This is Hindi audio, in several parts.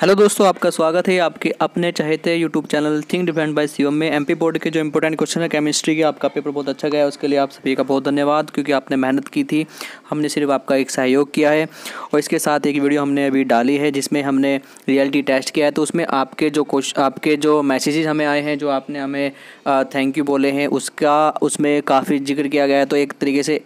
हेलो दोस्तों आपका स्वागत है आपके अपने चाहते YouTube channel think defend by CM में एमपी बोर्ड के जो इंपॉर्टेंट क्वेश्चन है केमिस्ट्री के आपका पेपर बहुत अच्छा गया उसके लिए आप सभी का बहुत धन्यवाद क्योंकि आपने मेहनत की थी हमने सिर्फ आपका एक सहयोग किया है और इसके साथ एक वीडियो हमने अभी डाली है जिसमें हमने रियलिटी टेस्ट किया है तो उसमें आपके जो क्वेश्चन आपके जो मैसेजेज हमें आए हैं जो आपने हमें थैंक यू बोले हैं उसका उसमें काफ़ी जिक्र किया गया है तो एक तरीके से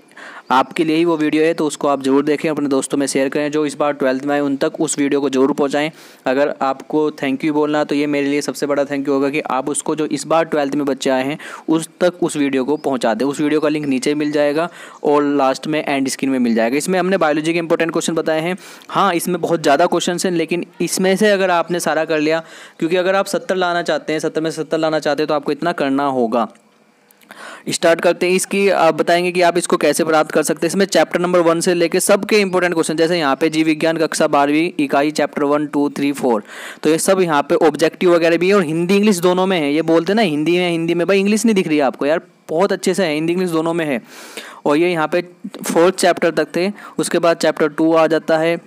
आपके लिए ही वो वीडियो है तो उसको आप ज़रूर देखें अपने दोस्तों में शेयर करें जो इस बार ट्वेल्थ में आए उन तक उस वीडियो को ज़रूर पहुँचाएँ अगर आपको थैंक यू बोलना तो ये मेरे लिए सबसे बड़ा थैंक यू होगा कि आप उसको जो इस बार ट्वेल्थ में बच्चे आए हैं उस तक उस वीडियो को पहुँचा दें उस वीडियो का लिंक नीचे मिल जाएगा और लास्ट में एंड स्क्रीन में मिल जाएगा इसमें हमने बायोलॉजी के इंपॉर्टेंट क्वेश्चन बताए हैं हाँ इसमें बहुत ज़्यादा क्वेश्चन हैं लेकिन इसमें से अगर आपने सारा कर लिया क्योंकि अगर आप सत्तर लाना चाहते हैं सत्तर में सत्तर लाना चाहते हैं तो आपको इतना करना होगा स्टार्ट करते हैं इसकी आप बताएंगे कि आप इसको कैसे प्राप्त कर सकते हैं इसमें चैप्टर नंबर वन से लेकर सबके इंपॉर्टेंट क्वेश्चन जैसे यहाँ पे जीव विज्ञान कक्षा बारहवीं इकाई chapter one two three four तो ये सब यहाँ पे ऑब्जेक्टिव वगैरह भी है और हिंदी इंग्लिश दोनों में है ये बोलते ना हिंदी में हिंदी में भाई इंग्लिश नहीं दिख रही है आपको यार बहुत अच्छे से है हिंदी इंग्लिश दोनों में है और ये यहाँ पे फोर्थ चैप्टर तक थे उसके बाद चैप्टर टू आ जाता है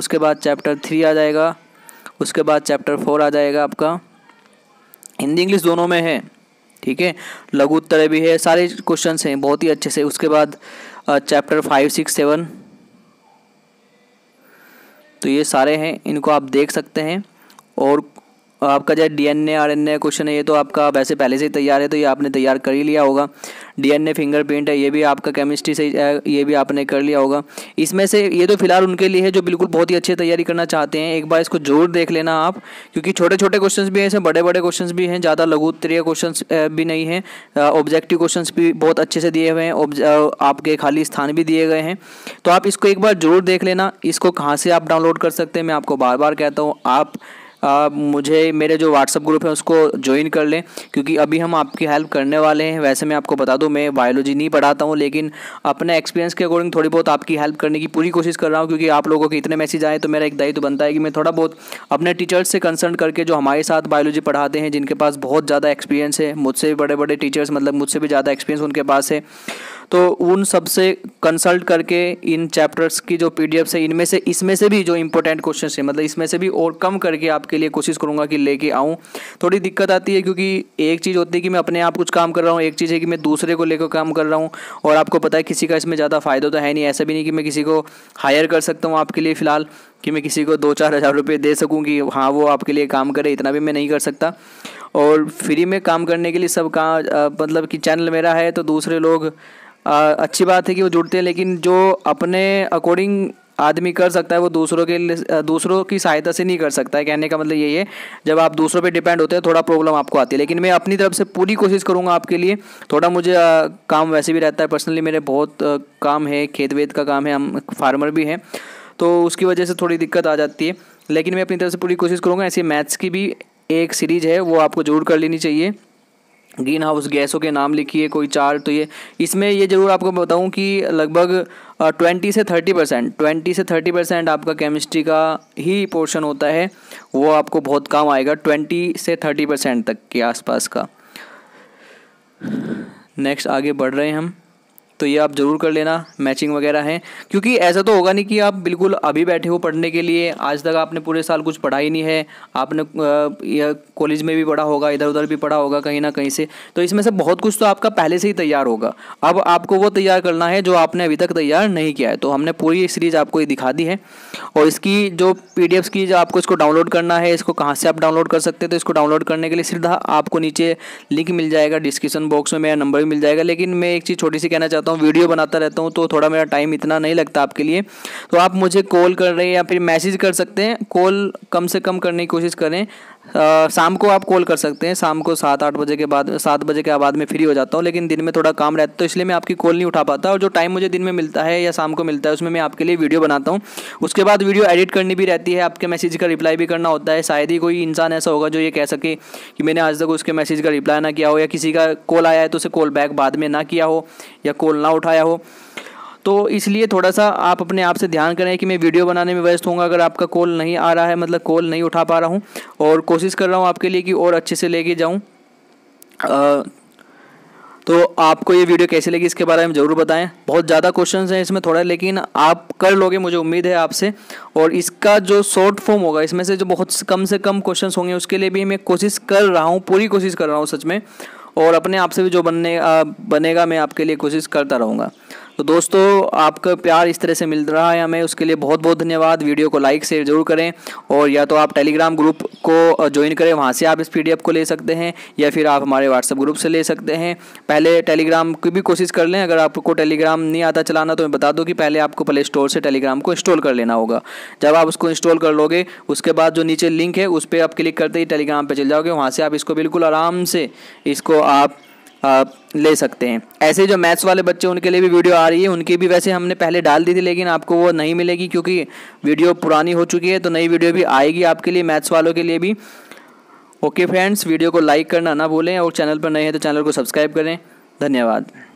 उसके बाद चैप्टर थ्री आ जाएगा उसके बाद चैप्टर फोर आ जाएगा आपका हिंदी इंग्लिश दोनों में है ठीक है लघु उत्तर भी है सारे क्वेश्चन हैं बहुत ही अच्छे से उसके बाद चैप्टर फाइव सिक्स सेवन तो ये सारे हैं इनको आप देख सकते हैं और आपका जो D N A R N A question है ये तो आपका वैसे पहले से ही तैयार है तो ये आपने तैयार कर ही लिया होगा डीएनए फिंगरप्रिंट है ये भी आपका केमिस्ट्री से ये भी आपने कर लिया होगा इसमें से ये तो फिलहाल उनके लिए है जो बिल्कुल बहुत ही अच्छी तैयारी करना चाहते हैं एक बार इसको जरूर देख लेना आप क्योंकि छोटे छोटे क्वेश्चन भी हैं इसमें बड़े बड़े क्वेश्चन भी हैं ज़्यादा उत्तरीय क्वेश्चन भी नहीं है ऑब्जेक्टिव क्वेश्चन भी बहुत अच्छे से दिए हुए हैं आपके खाली स्थान भी दिए गए हैं तो आप इसको एक बार जरूर देख लेना इसको कहाँ से आप डाउनलोड कर सकते हैं मैं आपको बार बार कहता हूँ आप मुझे मेरे जो व्हाट्सअप ग्रुप है उसको ज्वाइन कर लें क्योंकि अभी हम आपकी हेल्प करने वाले हैं वैसे मैं आपको बता दूँ मैं बायोलॉजी नहीं पढ़ाता हूँ लेकिन अपने एक्सपीरियंस के अकॉर्डिंग थोड़ी बहुत आपकी हेल्प करने की पूरी कोशिश कर रहा हूँ क्योंकि आप लोगों के इतने मैसेज आए तो मेरा एक दायित्व बनता है कि मैं थोड़ा बहुत अपने टीचर्स से कंसर्न करके जो हमारे साथ बायोलॉजी पढ़ाते हैं जिनके पास बहुत ज़्यादा एक्सपीरियंस है मुझसे भी बड़े बड़े टीचर्स मतलब मुझसे भी ज़्यादा एक्सपीरियंस उनके पास है तो उन सब से कंसल्ट करके इन चैप्टर्स की जो पी डी एफ्स है इनमें से इसमें से भी जो इंपॉर्टेंट क्वेश्चन है मतलब इसमें से भी और कम करके आपके लिए कोशिश करूँगा कि लेके आऊँ थोड़ी दिक्कत आती है क्योंकि एक चीज़ होती है कि मैं अपने आप कुछ काम कर रहा हूँ एक चीज़ है कि मैं दूसरे को लेकर काम कर रहा हूँ और आपको पता है किसी का इसमें ज़्यादा फ़ायदा तो है नहीं ऐसा भी नहीं कि मैं किसी को हायर कर सकता हूँ आपके लिए फ़िलहाल कि मैं किसी को दो चार हज़ार रुपये दे सकूँ कि हाँ वो आपके लिए काम करे इतना भी मैं नहीं कर सकता और फ्री में काम करने के लिए सब का मतलब कि चैनल मेरा है तो दूसरे लोग आ, अच्छी बात है कि वो जुड़ते हैं लेकिन जो अपने अकॉर्डिंग आदमी कर सकता है वो दूसरों के लिए दूसरों की सहायता से नहीं कर सकता है कहने का मतलब यही है जब आप दूसरों पे डिपेंड होते हैं थोड़ा प्रॉब्लम आपको आती है लेकिन मैं अपनी तरफ से पूरी कोशिश करूँगा आपके लिए थोड़ा मुझे आ, काम वैसे भी रहता है पर्सनली मेरे बहुत आ, काम है खेत वेत का काम है हम फार्मर भी हैं तो उसकी वजह से थोड़ी दिक्कत आ जाती है लेकिन मैं अपनी तरफ से पूरी कोशिश करूँगा ऐसी मैथ्स की भी एक सीरीज़ है वो आपको ज़रूर कर लेनी चाहिए ग्रीन हाउस गैसों के नाम लिखिए कोई चार तो ये इसमें ये ज़रूर आपको बताऊं कि लगभग ट्वेंटी से थर्टी परसेंट ट्वेंटी से थर्टी परसेंट आपका केमिस्ट्री का ही पोर्शन होता है वो आपको बहुत काम आएगा ट्वेंटी से थर्टी परसेंट तक के आसपास का नेक्स्ट आगे बढ़ रहे हैं हम तो ये आप ज़रूर कर लेना मैचिंग वगैरह है क्योंकि ऐसा तो होगा नहीं कि आप बिल्कुल अभी बैठे हो पढ़ने के लिए आज तक आपने पूरे साल कुछ पढ़ा ही नहीं है आपने यह कॉलेज में भी पढ़ा होगा इधर उधर भी पढ़ा होगा कहीं ना कहीं से तो इसमें से बहुत कुछ तो आपका पहले से ही तैयार होगा अब आपको वो तैयार करना है जो आपने अभी तक तैयार नहीं किया है तो हमने पूरी सीरीज़ आपको दिखा दी है और इसकी जो पी की जो आपको इसको डाउनलोड करना है इसको कहाँ से आप डाउनलोड कर सकते हैं तो इसको डाउनलोड करने के लिए सीधा आपको नीचे लिंक मिल जाएगा डिस्क्रिप्शन बॉक्स में मेरा नंबर भी मिल जाएगा लेकिन मैं एक चीज़ छोटी सी कहना चाहता करता हूँ वीडियो बनाता रहता हूँ तो थोड़ा मेरा टाइम इतना नहीं लगता आपके लिए तो आप मुझे कॉल कर रहे हैं या फिर मैसेज कर सकते हैं कॉल कम से कम करने की कोशिश करें शाम को आप कॉल कर सकते हैं शाम को सात आठ बजे के बाद सात बजे के बाद में फ्री हो जाता हूँ लेकिन दिन में थोड़ा काम रहता है तो इसलिए मैं आपकी कॉल नहीं उठा पाता और जो टाइम मुझे दिन में मिलता है या शाम को मिलता है उसमें मैं आपके लिए वीडियो बनाता हूँ उसके बाद वीडियो एडिट करनी भी रहती है आपके मैसेज का रिप्लाई भी करना होता है शायद ही कोई इंसान ऐसा होगा जो ये कह सके कि मैंने आज तक उसके मैसेज का रिप्लाई ना किया हो या किसी का कॉल आया है तो उसे कॉल बैक बाद में ना किया हो या कॉल ना उठाया हो तो इसलिए थोड़ा सा आप अपने आप से ध्यान करें कि मैं वीडियो बनाने में व्यस्त हूँ अगर आपका कॉल नहीं आ रहा है मतलब कॉल नहीं उठा पा रहा हूँ और कोशिश कर रहा हूँ आपके लिए कि और अच्छे से लेके जाऊँ तो आपको ये वीडियो कैसे लगी इसके बारे में ज़रूर बताएं बहुत ज़्यादा क्वेश्चंस हैं इसमें थोड़ा लेकिन आप कर लोगे मुझे उम्मीद है आपसे और इसका जो शॉर्ट फॉर्म होगा इसमें से जो बहुत कम से कम क्वेश्चंस होंगे उसके लिए भी मैं कोशिश कर रहा हूँ पूरी कोशिश कर रहा हूँ सच में और अपने आप से भी जो बनने आ, बनेगा मैं आपके लिए कोशिश करता रहूँगा तो दोस्तों आपका प्यार इस तरह से मिल रहा है हमें उसके लिए बहुत बहुत धन्यवाद वीडियो को लाइक शेयर जरूर करें और या तो आप टेलीग्राम ग्रुप को ज्वाइन करें वहाँ से आप इस पी को ले सकते हैं या फिर आप हमारे व्हाट्सअप ग्रुप से ले सकते हैं पहले टेलीग्राम की भी कोशिश कर लें अगर आपको टेलीग्राम नहीं आता चलाना तो मैं बता दूँ कि पहले आपको प्ले स्टोर से टेलीग्राम को इंस्टॉल कर लेना होगा जब आप उसको इंस्टॉल कर लोगे उसके बाद जो नीचे लिंक है उस पर आप क्लिक करते ही टेलीग्राम पर चल जाओगे वहाँ से आप इसको बिल्कुल आराम से इसको आप ले सकते हैं ऐसे जो मैथ्स वाले बच्चे उनके लिए भी वीडियो आ रही है उनकी भी वैसे हमने पहले डाल दी थी लेकिन आपको वो नहीं मिलेगी क्योंकि वीडियो पुरानी हो चुकी है तो नई वीडियो भी आएगी आपके लिए मैथ्स वालों के लिए भी ओके फ्रेंड्स वीडियो को लाइक करना ना भूलें और चैनल पर नए हैं तो चैनल को सब्सक्राइब करें धन्यवाद